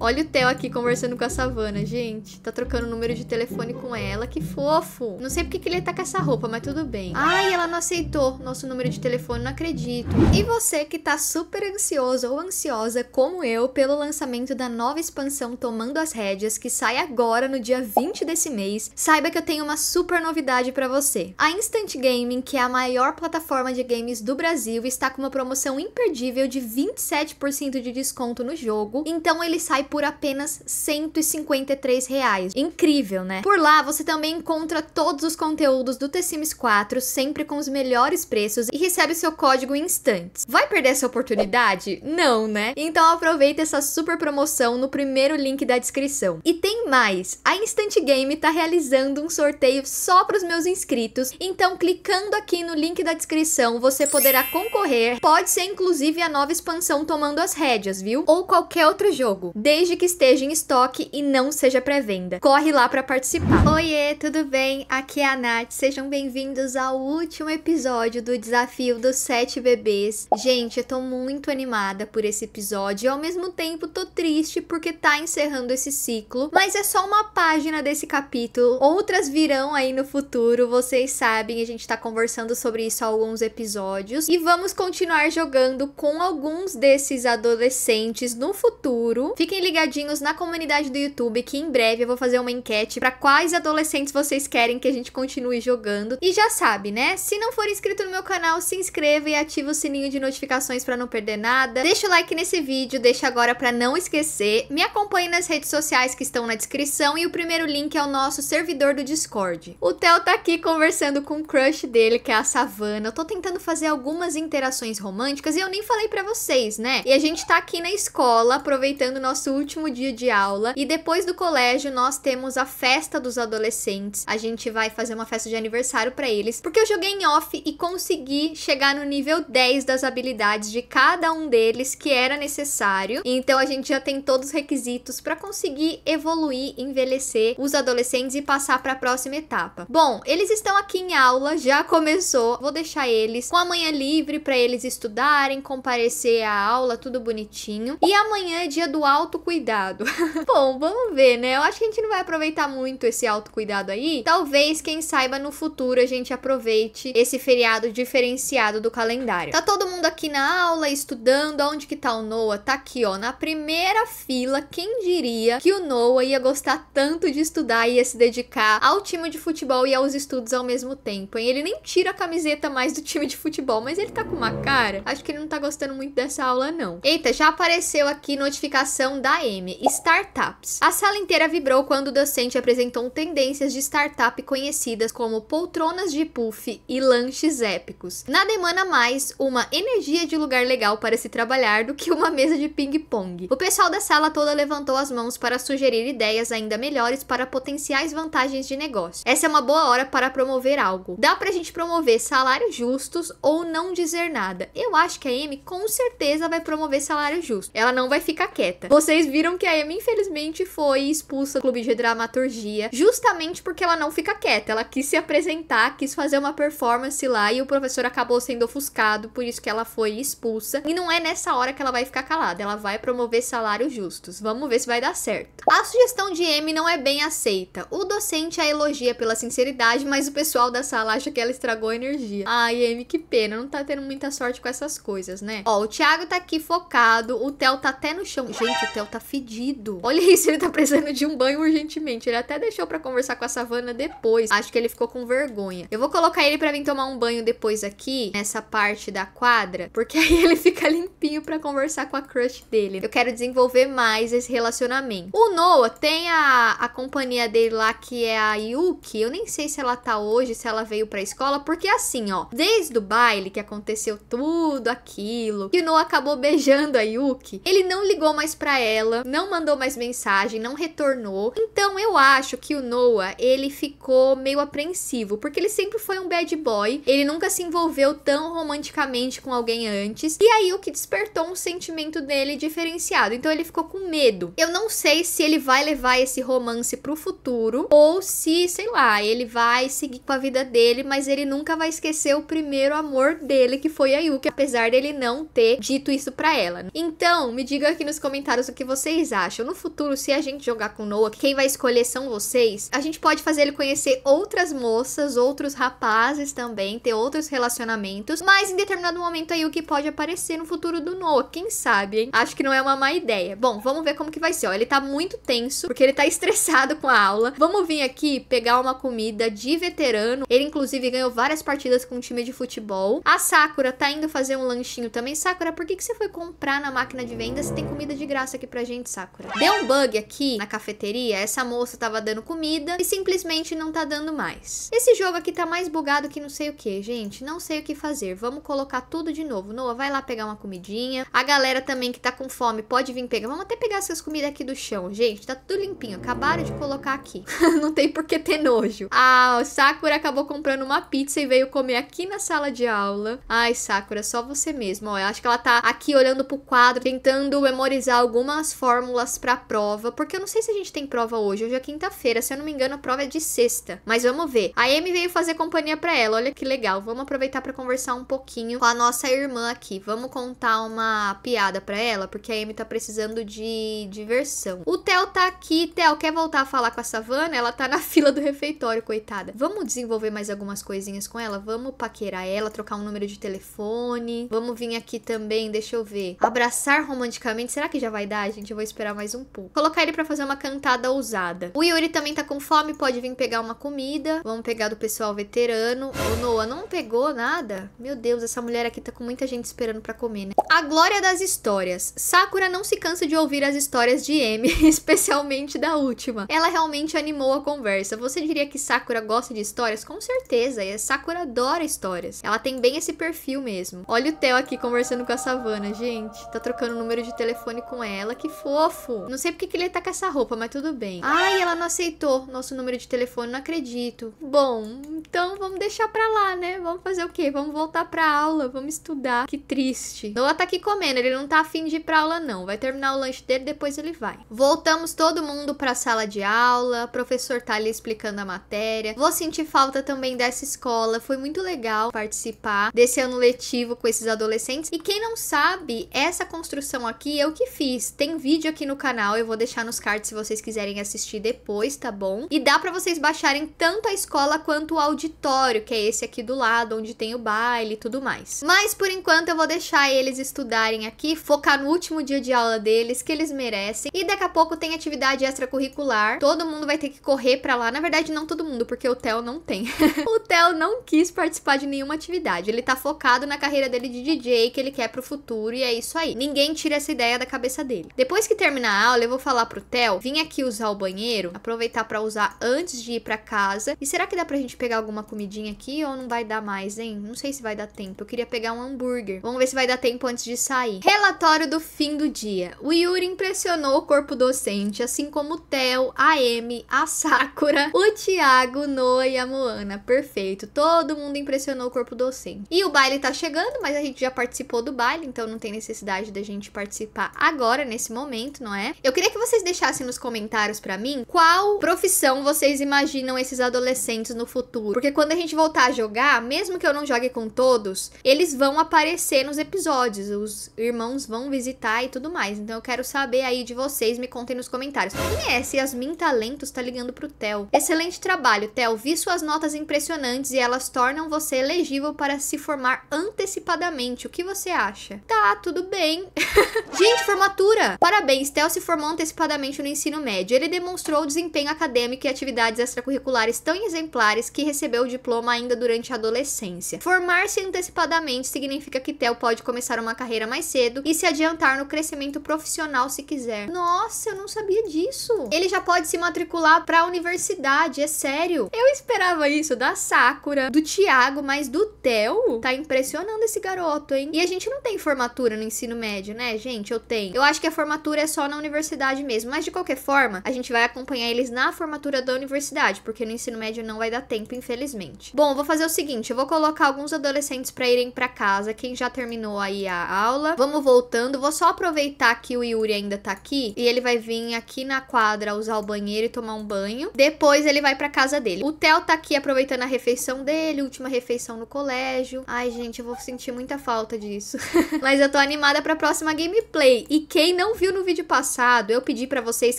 Olha o Theo aqui conversando com a Savana, gente. Tá trocando o número de telefone com ela. Que fofo. Não sei porque que ele tá com essa roupa, mas tudo bem. Ai, ela não aceitou nosso número de telefone, não acredito. E você que tá super ansioso ou ansiosa, como eu, pelo lançamento da nova expansão Tomando as Rédeas, que sai agora no dia 20 desse mês, saiba que eu tenho uma super novidade para você. A Instant Gaming, que é a maior plataforma de games do Brasil, está com uma promoção imperdível de 27% de desconto no jogo. Então ele sai por apenas 153 reais. Incrível, né? Por lá você também encontra todos os conteúdos do The Sims 4, sempre com os melhores preços e recebe seu código em instantes. Vai perder essa oportunidade? Não, né? Então aproveita essa super promoção no primeiro link da descrição. E tem mais! A Instant Game está realizando um sorteio só para os meus inscritos, então clicando aqui no link da descrição você poderá concorrer. Pode ser inclusive a nova expansão Tomando as Rédeas, viu? Ou qualquer outro jogo desde que esteja em estoque e não seja pré-venda. Corre lá para participar. Oiê, tudo bem? Aqui é a Nath. Sejam bem-vindos ao último episódio do Desafio dos Sete Bebês. Gente, eu tô muito animada por esse episódio e ao mesmo tempo tô triste porque tá encerrando esse ciclo, mas é só uma página desse capítulo. Outras virão aí no futuro, vocês sabem, a gente tá conversando sobre isso há alguns episódios e vamos continuar jogando com alguns desses adolescentes no futuro. Fiquem ligadinhos na comunidade do YouTube que em breve eu vou fazer uma enquete para quais adolescentes vocês querem que a gente continue jogando. E já sabe, né? Se não for inscrito no meu canal, se inscreva e ativa o sininho de notificações para não perder nada. Deixa o like nesse vídeo, deixa agora para não esquecer. Me acompanhe nas redes sociais que estão na descrição e o primeiro link é o nosso servidor do Discord. O Theo tá aqui conversando com o crush dele, que é a Savana. Eu tô tentando fazer algumas interações românticas e eu nem falei para vocês, né? E a gente tá aqui na escola aproveitando nosso último dia de aula. E depois do colégio, nós temos a festa dos adolescentes. A gente vai fazer uma festa de aniversário para eles, porque eu joguei em off e consegui chegar no nível 10 das habilidades de cada um deles que era necessário. Então a gente já tem todos os requisitos para conseguir evoluir, envelhecer os adolescentes e passar para a próxima etapa. Bom, eles estão aqui em aula, já começou. Vou deixar eles com a manhã livre para eles estudarem, comparecer à aula, tudo bonitinho. E amanhã é dia do alto autocuidado. Bom, vamos ver, né? Eu acho que a gente não vai aproveitar muito esse autocuidado aí. Talvez, quem saiba, no futuro a gente aproveite esse feriado diferenciado do calendário. Tá todo mundo aqui na aula, estudando. Onde que tá o Noah? Tá aqui, ó, na primeira fila. Quem diria que o Noah ia gostar tanto de estudar e ia se dedicar ao time de futebol e aos estudos ao mesmo tempo, hein? Ele nem tira a camiseta mais do time de futebol, mas ele tá com uma cara. Acho que ele não tá gostando muito dessa aula, não. Eita, já apareceu aqui notificação da AM, startups. A sala inteira vibrou quando o docente apresentou tendências de startup conhecidas como poltronas de puff e lanches épicos. Nada emana mais uma energia de lugar legal para se trabalhar do que uma mesa de ping-pong. O pessoal da sala toda levantou as mãos para sugerir ideias ainda melhores para potenciais vantagens de negócio. Essa é uma boa hora para promover algo. Dá pra gente promover salários justos ou não dizer nada. Eu acho que a M com certeza vai promover salário justo. Ela não vai ficar quieta. Vocês viram que a Amy, infelizmente, foi expulsa do clube de dramaturgia, justamente porque ela não fica quieta. Ela quis se apresentar, quis fazer uma performance lá e o professor acabou sendo ofuscado, por isso que ela foi expulsa. E não é nessa hora que ela vai ficar calada, ela vai promover salários justos. Vamos ver se vai dar certo. A sugestão de Amy não é bem aceita. O docente a elogia pela sinceridade, mas o pessoal da sala acha que ela estragou a energia. Ai, Amy, que pena, não tá tendo muita sorte com essas coisas, né? Ó, o Thiago tá aqui focado, o Theo tá até no chão. Gente, o Theo tá fedido. Olha isso, ele tá precisando de um banho urgentemente. Ele até deixou pra conversar com a Savana depois. Acho que ele ficou com vergonha. Eu vou colocar ele pra vir tomar um banho depois aqui, nessa parte da quadra, porque aí ele fica limpinho pra conversar com a crush dele. Eu quero desenvolver mais esse relacionamento. O Noah tem a, a companhia dele lá, que é a Yuki. Eu nem sei se ela tá hoje, se ela veio pra escola, porque assim, ó, desde o baile que aconteceu tudo aquilo, que o Noah acabou beijando a Yuki, ele não ligou mais pra ela não mandou mais mensagem, não retornou. Então eu acho que o Noah, ele ficou meio apreensivo, porque ele sempre foi um bad boy, ele nunca se envolveu tão romanticamente com alguém antes. E aí o que despertou um sentimento dele diferenciado. Então ele ficou com medo. Eu não sei se ele vai levar esse romance pro futuro ou se, sei lá, ele vai seguir com a vida dele, mas ele nunca vai esquecer o primeiro amor dele, que foi a Yuki, apesar dele não ter dito isso para ela. Então, me diga aqui nos comentários o que vocês acham. No futuro, se a gente jogar com Noah, quem vai escolher são vocês. A gente pode fazer ele conhecer outras moças, outros rapazes também, ter outros relacionamentos. Mas em determinado momento aí o que pode aparecer no futuro do Noah, quem sabe, hein? Acho que não é uma má ideia. Bom, vamos ver como que vai ser. Ó, ele tá muito tenso, porque ele tá estressado com a aula. Vamos vir aqui pegar uma comida de veterano. Ele, inclusive, ganhou várias partidas com um time de futebol. A Sakura tá indo fazer um lanchinho também. Sakura, por que, que você foi comprar na máquina de vendas se tem comida de graça aqui pra pra gente, Sakura. Deu um bug aqui na cafeteria, essa moça tava dando comida e simplesmente não tá dando mais. Esse jogo aqui tá mais bugado que não sei o que, gente. Não sei o que fazer. Vamos colocar tudo de novo. Noah, vai lá pegar uma comidinha. A galera também que tá com fome pode vir pegar. Vamos até pegar essas comidas aqui do chão, gente. Tá tudo limpinho. Acabaram de colocar aqui. não tem por que ter nojo. Ah, o Sakura acabou comprando uma pizza e veio comer aqui na sala de aula. Ai, Sakura, só você mesmo. Ó, eu acho que ela tá aqui olhando pro quadro, tentando memorizar algumas fórmulas para prova, porque eu não sei se a gente tem prova hoje, hoje é quinta-feira, se eu não me engano, a prova é de sexta. Mas vamos ver. A Amy veio fazer companhia para ela, olha que legal. Vamos aproveitar para conversar um pouquinho com a nossa irmã aqui. Vamos contar uma piada para ela, porque a Amy tá precisando de diversão. O Theo tá aqui, Theo, quer voltar a falar com a Savana? Ela tá na fila do refeitório, coitada. Vamos desenvolver mais algumas coisinhas com ela? Vamos paquerar ela, trocar um número de telefone. Vamos vir aqui também, deixa eu ver. Abraçar romanticamente, será que já vai dar, gente? gente. Eu vou esperar mais um pouco. Colocar ele pra fazer uma cantada ousada. O Yuri também tá com fome, pode vir pegar uma comida. Vamos pegar do pessoal veterano. O Noah não pegou nada? Meu Deus, essa mulher aqui tá com muita gente esperando pra comer, né? A glória das histórias. Sakura não se cansa de ouvir as histórias de M, especialmente da última. Ela realmente animou a conversa. Você diria que Sakura gosta de histórias? Com certeza, e a Sakura adora histórias. Ela tem bem esse perfil mesmo. Olha o Theo aqui conversando com a Savana, gente. Tá trocando o número de telefone com ela. Que que fofo. Não sei porque que ele tá com essa roupa, mas tudo bem. Ai, ela não aceitou nosso número de telefone, não acredito. Bom, então vamos deixar pra lá, né? Vamos fazer o quê? Vamos voltar pra aula, vamos estudar. Que triste. Noah tá aqui comendo, ele não tá afim de ir pra aula não. Vai terminar o lanche dele, depois ele vai. Voltamos todo mundo pra sala de aula, o professor tá ali explicando a matéria. Vou sentir falta também dessa escola, foi muito legal participar desse ano letivo com esses adolescentes. E quem não sabe, essa construção aqui é o que fiz. Tem vídeo aqui no canal, eu vou deixar nos cards se vocês quiserem assistir depois, tá bom? E dá para vocês baixarem tanto a escola quanto o auditório, que é esse aqui do lado, onde tem o baile e tudo mais. Mas por enquanto eu vou deixar eles estudarem aqui, focar no último dia de aula deles, que eles merecem. E daqui a pouco tem atividade extracurricular, todo mundo vai ter que correr para lá. Na verdade, não todo mundo, porque o Theo não tem. o Theo não quis participar de nenhuma atividade, ele tá focado na carreira dele de DJ, que ele quer pro futuro, e é isso aí. Ninguém tira essa ideia da cabeça dele. Depois que terminar a aula, eu vou falar pro Theo vir aqui usar o banheiro, aproveitar para usar antes de ir para casa. E será que dá pra gente pegar alguma comidinha aqui ou não vai dar mais, hein? Não sei se vai dar tempo. Eu queria pegar um hambúrguer. Vamos ver se vai dar tempo antes de sair. Relatório do fim do dia. O Yuri impressionou o corpo docente, assim como o Theo, a Amy, a Sakura, o Thiago, Noa e a Moana. Perfeito. Todo mundo impressionou o corpo docente. E o baile tá chegando, mas a gente já participou do baile, então não tem necessidade da gente participar agora nesse nesse momento, não é? Eu queria que vocês deixassem nos comentários para mim qual profissão vocês imaginam esses adolescentes no futuro. Porque quando a gente voltar a jogar, mesmo que eu não jogue com todos, eles vão aparecer nos episódios, os irmãos vão visitar e tudo mais. Então eu quero saber aí de vocês, me contem nos comentários. Quem é esse Yasmin Talentos tá ligando pro Theo? Excelente trabalho, Theo. Vi suas notas impressionantes e elas tornam você elegível para se formar antecipadamente. O que você acha? Tá, tudo bem. gente, formatura! Parabéns, Theo se formou antecipadamente no ensino médio. Ele demonstrou desempenho acadêmico e atividades extracurriculares tão exemplares que recebeu o diploma ainda durante a adolescência. Formar-se antecipadamente significa que Theo pode começar uma carreira mais cedo e se adiantar no crescimento profissional se quiser. Nossa, eu não sabia disso. Ele já pode se matricular para a universidade, é sério. Eu esperava isso da Sakura, do Thiago, mas do Theo. Tá impressionando esse garoto, hein? E a gente não tem formatura no ensino médio, né, gente? Eu tenho. Eu acho que a formatura formatura é só na universidade mesmo, mas de qualquer forma, a gente vai acompanhar eles na formatura da universidade, porque no ensino médio não vai dar tempo, infelizmente. Bom, vou fazer o seguinte, eu vou colocar alguns adolescentes para irem para casa, quem já terminou aí a aula. Vamos voltando, vou só aproveitar que o Yuri ainda tá aqui e ele vai vir aqui na quadra usar o banheiro e tomar um banho. Depois ele vai para casa dele. O Theo tá aqui aproveitando a refeição dele, última refeição no colégio. Ai, gente, eu vou sentir muita falta disso. mas eu tô animada para a próxima gameplay. E quem não viu no vídeo passado, eu pedi para vocês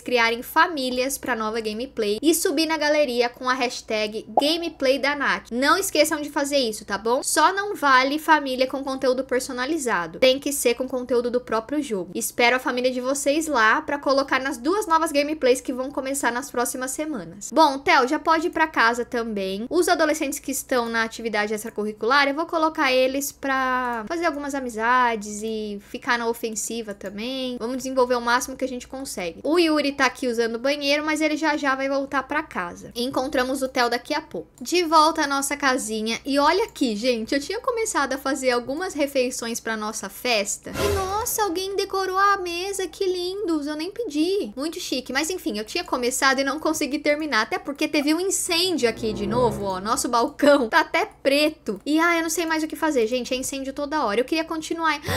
criarem famílias para nova gameplay e subir na galeria com a hashtag gameplay da Nath. Não esqueçam de fazer isso, tá bom? Só não vale família com conteúdo personalizado. Tem que ser com conteúdo do próprio jogo. Espero a família de vocês lá para colocar nas duas novas gameplays que vão começar nas próximas semanas. Bom, Theo, já pode ir para casa também. Os adolescentes que estão na atividade extracurricular, eu vou colocar eles para fazer algumas amizades e ficar na ofensiva também. Vamos desenvolver o máximo que a gente consegue. O Yuri tá aqui usando o banheiro, mas ele já já vai voltar para casa. Encontramos o Theo daqui a pouco. De volta à nossa casinha e olha aqui, gente, eu tinha começado a fazer algumas refeições para nossa festa. E nossa, alguém decorou a mesa, que lindos, eu nem pedi. Muito chique, mas enfim, eu tinha começado e não consegui terminar, até porque teve um incêndio aqui de novo, ó, nosso balcão tá até preto. E ah, eu não sei mais o que fazer, gente, é incêndio toda hora. Eu queria continuar.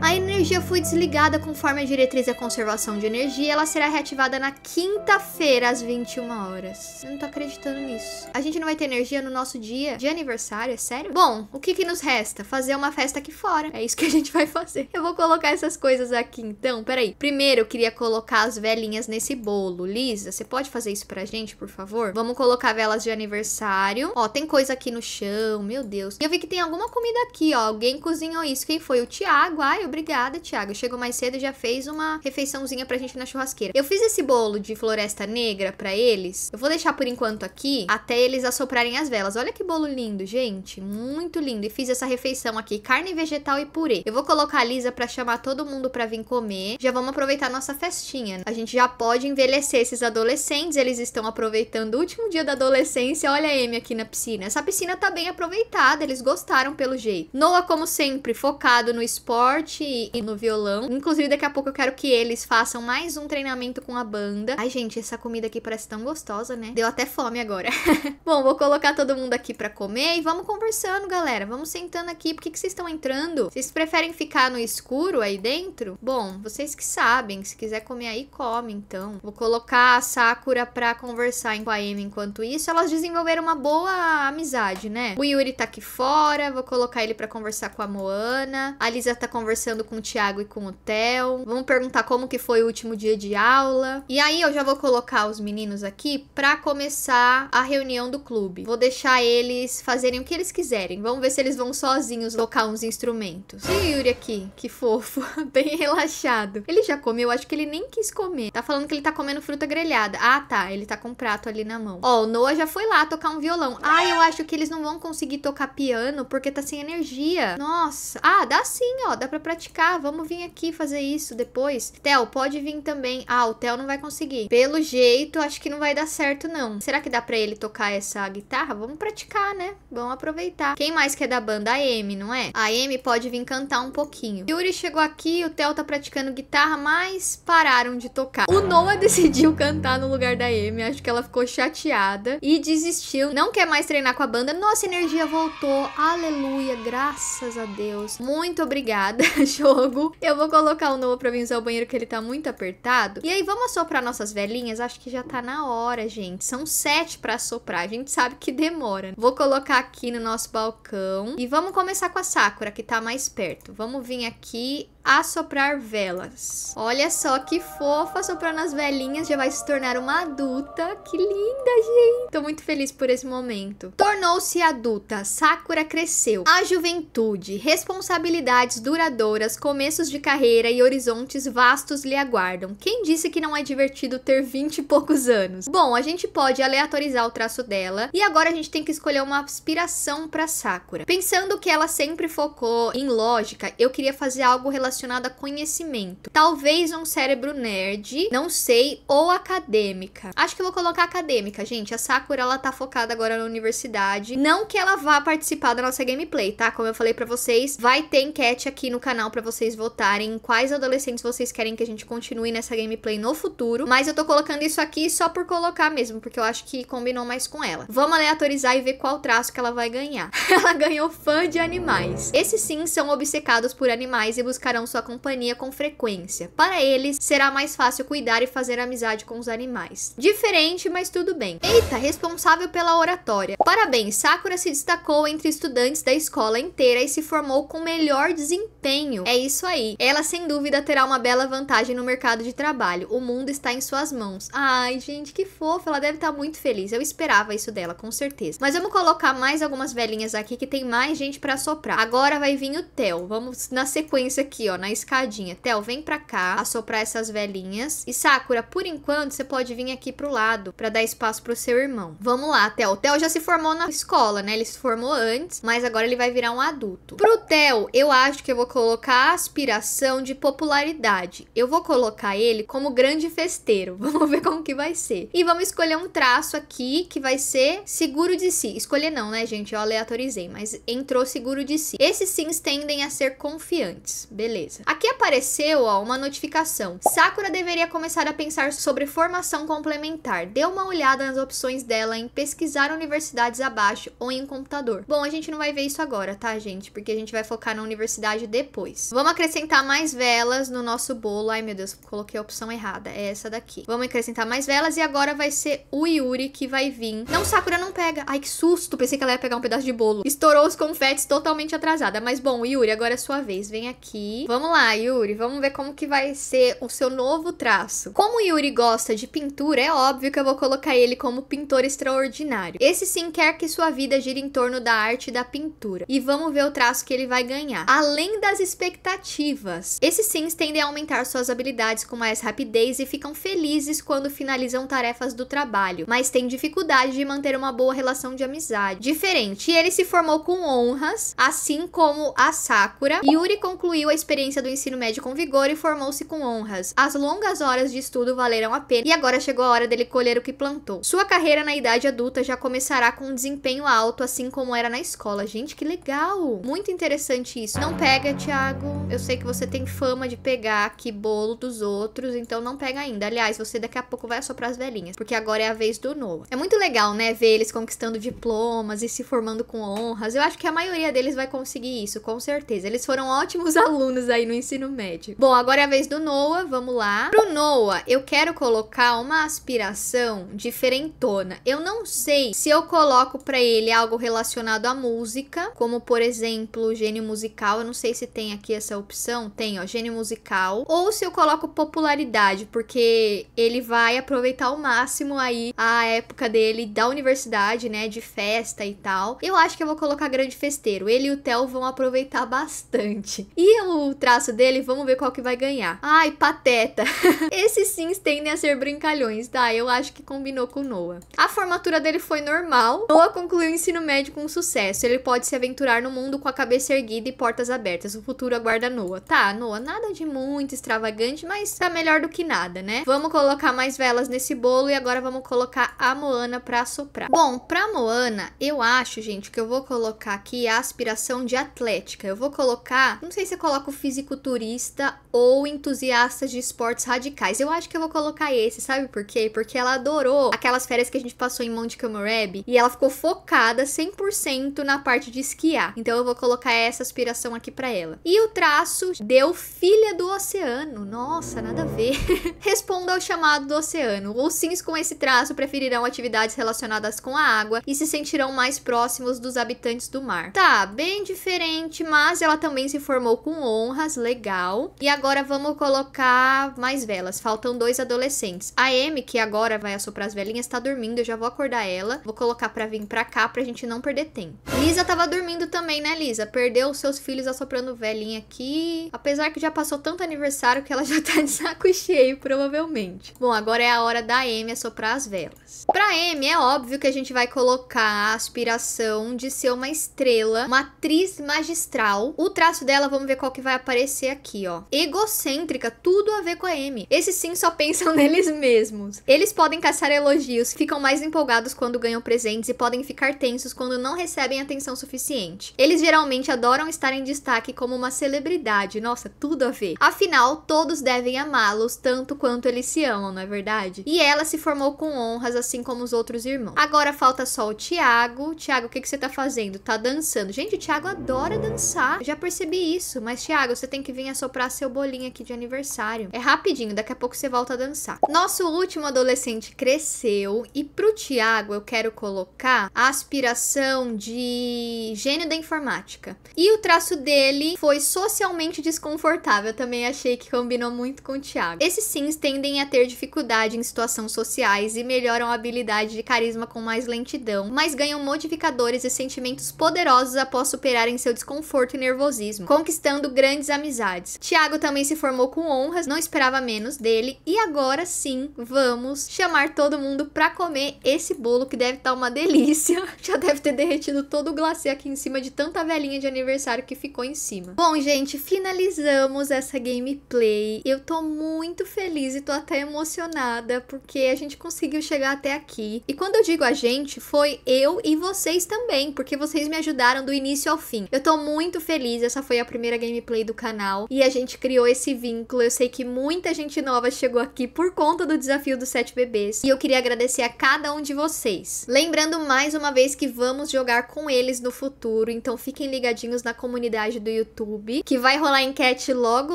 A energia foi desligada conforme a diretriz é conservação de energia, ela será reativada na quinta-feira, às 21 horas. Eu não tô acreditando nisso. A gente não vai ter energia no nosso dia de aniversário, é sério? Bom, o que que nos resta? Fazer uma festa aqui fora. É isso que a gente vai fazer. Eu vou colocar essas coisas aqui, então. Peraí. Primeiro, eu queria colocar as velinhas nesse bolo. Lisa, você pode fazer isso pra gente, por favor? Vamos colocar velas de aniversário. Ó, tem coisa aqui no chão, meu Deus. E eu vi que tem alguma comida aqui, ó. Alguém cozinhou isso. Quem foi? O Tiago. Ai, obrigada, Tiago. Chegou mais cedo e já fez fez uma refeiçãozinha pra gente na churrasqueira. Eu fiz esse bolo de floresta negra pra eles. Eu vou deixar por enquanto aqui até eles assoprarem as velas. Olha que bolo lindo, gente. Muito lindo. E fiz essa refeição aqui, carne vegetal e purê. Eu vou colocar a Lisa pra chamar todo mundo pra vir comer. Já vamos aproveitar nossa festinha. Né? A gente já pode envelhecer esses adolescentes. Eles estão aproveitando o último dia da adolescência. Olha a Amy aqui na piscina. Essa piscina tá bem aproveitada. Eles gostaram pelo jeito. Noah, como sempre, focado no esporte e no violão. Inclusive, daqui a pouco pouco eu quero que eles façam mais um treinamento com a banda. Ai, gente, essa comida aqui parece tão gostosa, né? Deu até fome agora. Bom, vou colocar todo mundo aqui para comer e vamos conversando, galera. Vamos sentando aqui. Por que, que vocês estão entrando? Vocês preferem ficar no escuro aí dentro? Bom, vocês que sabem. Se quiser comer aí, come, então. Vou colocar a Sakura pra conversar com a Amy enquanto isso. Elas desenvolveram uma boa amizade, né? O Yuri tá aqui fora. Vou colocar ele pra conversar com a Moana. A Lisa tá conversando com o Thiago e com o Theo. Vamos perguntar como que foi o último dia de aula. E aí eu já vou colocar os meninos aqui para começar a reunião do clube. Vou deixar eles fazerem o que eles quiserem. Vamos ver se eles vão sozinhos tocar uns instrumentos. E o Yuri aqui, que fofo, bem relaxado. Ele já comeu, acho que ele nem quis comer. Tá falando que ele tá comendo fruta grelhada. Ah, tá, ele tá com um prato ali na mão. Ó, o Noah já foi lá tocar um violão. Ah, eu acho que eles não vão conseguir tocar piano porque tá sem energia. Nossa. Ah, dá sim, ó, dá para praticar. Vamos vir aqui fazer isso depois. Tel, pode vir também. Ah, o Tel não vai conseguir. Pelo jeito, acho que não vai dar certo, não. Será que dá pra ele tocar essa guitarra? Vamos praticar, né? Vamos aproveitar. Quem mais que é da banda? A Amy, não é? A Amy pode vir cantar um pouquinho. Yuri chegou aqui, o Tel tá praticando guitarra, mas pararam de tocar. O Noah decidiu cantar no lugar da Amy. Acho que ela ficou chateada e desistiu. Não quer mais treinar com a banda. Nossa energia voltou. Aleluia, graças a Deus. Muito obrigada, jogo. Eu vou colocar o Noah pra pra mim usar o banheiro que ele tá muito apertado. E aí, vamos assoprar nossas velhinhas? Acho que já tá na hora, gente. São sete pra assoprar. A gente sabe que demora. Vou colocar aqui no nosso balcão. E vamos começar com a Sakura, que tá mais perto. Vamos vir aqui assoprar velas. Olha só que fofa, soprando as velhinhas, já vai se tornar uma adulta. Que linda, gente! Tô muito feliz por esse momento. Tornou-se adulta, Sakura cresceu. A juventude, responsabilidades duradouras, começos de carreira e horizontes vastos lhe aguardam. Quem disse que não é divertido ter 20 e poucos anos? Bom, a gente pode aleatorizar o traço dela e agora a gente tem que escolher uma aspiração para Sakura. Pensando que ela sempre focou em lógica, eu queria fazer algo relacionado relacionado a conhecimento. Talvez um cérebro nerd, não sei, ou acadêmica. Acho que vou colocar acadêmica, gente. A Sakura, ela tá focada agora na universidade. Não que ela vá participar da nossa gameplay, tá? Como eu falei para vocês, vai ter enquete aqui no canal para vocês votarem quais adolescentes vocês querem que a gente continue nessa gameplay no futuro. Mas eu tô colocando isso aqui só por colocar mesmo, porque eu acho que combinou mais com ela. Vamos aleatorizar e ver qual traço que ela vai ganhar. ela ganhou fã de animais. Esses sim são obcecados por animais e buscarão sua companhia com frequência. Para eles, será mais fácil cuidar e fazer amizade com os animais. Diferente, mas tudo bem. Eita, responsável pela oratória. Parabéns, Sakura se destacou entre estudantes da escola inteira e se formou com melhor desempenho. É isso aí. Ela, sem dúvida, terá uma bela vantagem no mercado de trabalho. O mundo está em suas mãos. Ai, gente, que fofa. Ela deve estar tá muito feliz. Eu esperava isso dela, com certeza. Mas vamos colocar mais algumas velhinhas aqui que tem mais gente para soprar. Agora vai vir o Theo. Vamos na sequência aqui, ó, na escadinha. Theo, vem pra cá, assoprar essas velhinhas. E Sakura, por enquanto, você pode vir aqui pro lado pra dar espaço pro seu irmão. Vamos lá, Theo. Theo já se formou na escola, né? Ele se formou antes, mas agora ele vai virar um adulto. Pro Theo, eu acho que eu vou colocar a aspiração de popularidade. Eu vou colocar ele como grande festeiro. Vamos ver como que vai ser. E vamos escolher um traço aqui que vai ser seguro de si. Escolher não, né, gente? Eu aleatorizei, mas entrou seguro de si. Esses sims tendem a ser confiantes. Beleza beleza. Aqui apareceu, ó, uma notificação. Sakura deveria começar a pensar sobre formação complementar. Dê uma olhada nas opções dela em pesquisar universidades abaixo ou em um computador. Bom, a gente não vai ver isso agora, tá, gente? Porque a gente vai focar na universidade depois. Vamos acrescentar mais velas no nosso bolo. Ai, meu Deus, coloquei a opção errada. É essa daqui. Vamos acrescentar mais velas e agora vai ser o Yuri que vai vir. Não, Sakura não pega. Ai, que susto. Pensei que ela ia pegar um pedaço de bolo. Estourou os confetes totalmente atrasada. Mas bom, Yuri, agora é sua vez. Vem aqui. Vamos lá, Yuri, vamos ver como que vai ser o seu novo traço. Como o Yuri gosta de pintura, é óbvio que eu vou colocar ele como pintor extraordinário. Esse sim quer que sua vida gire em torno da arte e da pintura. E vamos ver o traço que ele vai ganhar. Além das expectativas, esses sims tendem a aumentar suas habilidades com mais rapidez e ficam felizes quando finalizam tarefas do trabalho, mas têm dificuldade de manter uma boa relação de amizade. Diferente, ele se formou com honras, assim como a Sakura. Yuri concluiu a experiência experiência do ensino médio com vigor e formou-se com honras. As longas horas de estudo valeram a pena e agora chegou a hora dele colher o que plantou. Sua carreira na idade adulta já começará com um desempenho alto, assim como era na escola. Gente, que legal! Muito interessante isso. Não pega, Thiago. Eu sei que você tem fama de pegar aqui bolo dos outros, então não pega ainda. Aliás, você daqui a pouco vai assoprar as velhinhas, porque agora é a vez do Noah. É muito legal, né, ver eles conquistando diplomas e se formando com honras. Eu acho que a maioria deles vai conseguir isso, com certeza. Eles foram ótimos alunos aí no ensino médio. Bom, agora é a vez do Noah, vamos lá. Pro Noah, eu quero colocar uma aspiração diferentona. Eu não sei se eu coloco para ele algo relacionado à música, como por exemplo, gênio musical, eu não sei se tem aqui essa opção, tem, ó, gênio musical, ou se eu coloco popularidade, porque ele vai aproveitar ao máximo aí a época dele da universidade, né, de festa e tal. Eu acho que eu vou colocar grande festeiro. Ele e o Theo vão aproveitar bastante. E o traço dele, vamos ver qual que vai ganhar. Ai, pateta. Esses sims tendem a ser brincalhões, tá? Eu acho que combinou com Noah. A formatura dele foi normal. Noah concluiu o ensino médio com sucesso. Ele pode se aventurar no mundo com a cabeça erguida e portas abertas. O futuro aguarda Noah. Tá, Noah, nada de muito extravagante, mas tá melhor do que nada, né? Vamos colocar mais velas nesse bolo e agora vamos colocar a Moana pra soprar. Bom, pra Moana, eu acho, gente, que eu vou colocar aqui a aspiração de atlética. Eu vou colocar... Não sei se eu coloco o fisiculturista ou entusiasta de esportes radicais. Eu acho que eu vou colocar esse, sabe por quê? Porque ela adorou aquelas férias que a gente passou em Monte Camorab e ela ficou focada 100% na parte de esquiar. Então eu vou colocar essa aspiração aqui para ela. E o traço deu filha do oceano. Nossa, nada a ver. Responda ao chamado do oceano. Os sims com esse traço preferirão atividades relacionadas com a água e se sentirão mais próximos dos habitantes do mar. Tá, bem diferente, mas ela também se formou com honra legal. E agora vamos colocar mais velas. Faltam dois adolescentes. A Amy, que agora vai assoprar as velhinhas, tá dormindo. Eu já vou acordar ela. Vou colocar pra vir pra cá pra gente não perder tempo. Lisa tava dormindo também, né, Lisa? Perdeu os seus filhos assoprando velhinha aqui. Apesar que já passou tanto aniversário que ela já tá de saco cheio, provavelmente. Bom, agora é a hora da Amy assoprar as velas. Pra Amy, é óbvio que a gente vai colocar a aspiração de ser uma estrela, uma atriz magistral. O traço dela, vamos ver qual que vai aparecer aqui, ó. Egocêntrica, tudo a ver com a M. Esses sim só pensam neles mesmos. Eles podem caçar elogios, ficam mais empolgados quando ganham presentes e podem ficar tensos quando não recebem atenção suficiente. Eles geralmente adoram estar em destaque como uma celebridade. Nossa, tudo a ver. Afinal, todos devem amá-los tanto quanto eles se amam, não é verdade? E ela se formou com honras, assim como os outros irmãos. Agora falta só o Tiago. Tiago, o que, que você tá fazendo? Tá dançando. Gente, o Tiago adora dançar. Eu já percebi isso, mas Tiago, você tem que vir assoprar seu bolinho aqui de aniversário. É rapidinho, daqui a pouco você volta a dançar. Nosso último adolescente cresceu e pro Thiago eu quero colocar a aspiração de gênio da informática. E o traço dele foi socialmente desconfortável, também achei que combinou muito com o Thiago. Esses sims tendem a ter dificuldade em situações sociais e melhoram a habilidade de carisma com mais lentidão, mas ganham modificadores e sentimentos poderosos após superarem seu desconforto e nervosismo, conquistando grandes grandes amizades. Tiago também se formou com honras, não esperava menos dele. E agora sim, vamos chamar todo mundo pra comer esse bolo que deve estar tá uma delícia. Já deve ter derretido todo o glacê aqui em cima de tanta velhinha de aniversário que ficou em cima. Bom, gente, finalizamos essa gameplay. Eu tô muito feliz e tô até emocionada porque a gente conseguiu chegar até aqui. E quando eu digo a gente, foi eu e vocês também, porque vocês me ajudaram do início ao fim. Eu tô muito feliz, essa foi a primeira gameplay do canal e a gente criou esse vínculo. Eu sei que muita gente nova chegou aqui por conta do desafio dos sete bebês e eu queria agradecer a cada um de vocês. Lembrando mais uma vez que vamos jogar com eles no futuro, então fiquem ligadinhos na comunidade do YouTube, que vai rolar enquete logo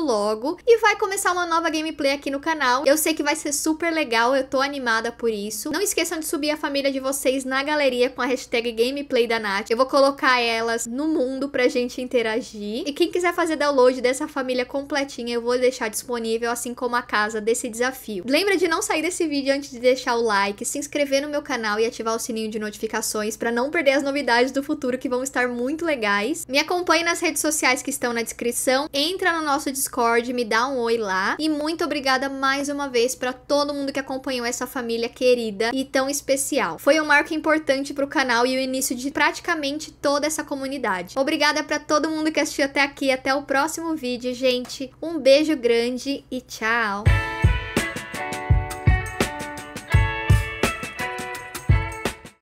logo e vai começar uma nova gameplay aqui no canal. Eu sei que vai ser super legal, eu tô animada por isso. Não esqueçam de subir a família de vocês na galeria com a hashtag gameplay da Nath. Eu vou colocar elas no mundo pra gente interagir. E quem quiser fazer download Hoje dessa família completinha eu vou deixar disponível, assim como a casa desse desafio. Lembra de não sair desse vídeo antes de deixar o like, se inscrever no meu canal e ativar o sininho de notificações para não perder as novidades do futuro que vão estar muito legais. Me acompanhe nas redes sociais que estão na descrição, entra no nosso Discord, me dá um oi lá e muito obrigada mais uma vez para todo mundo que acompanhou essa família querida e tão especial. Foi um marco importante para o canal e o início de praticamente toda essa comunidade. Obrigada para todo mundo que assistiu até aqui, até o próximo próximo vídeo, gente. Um beijo grande e tchau!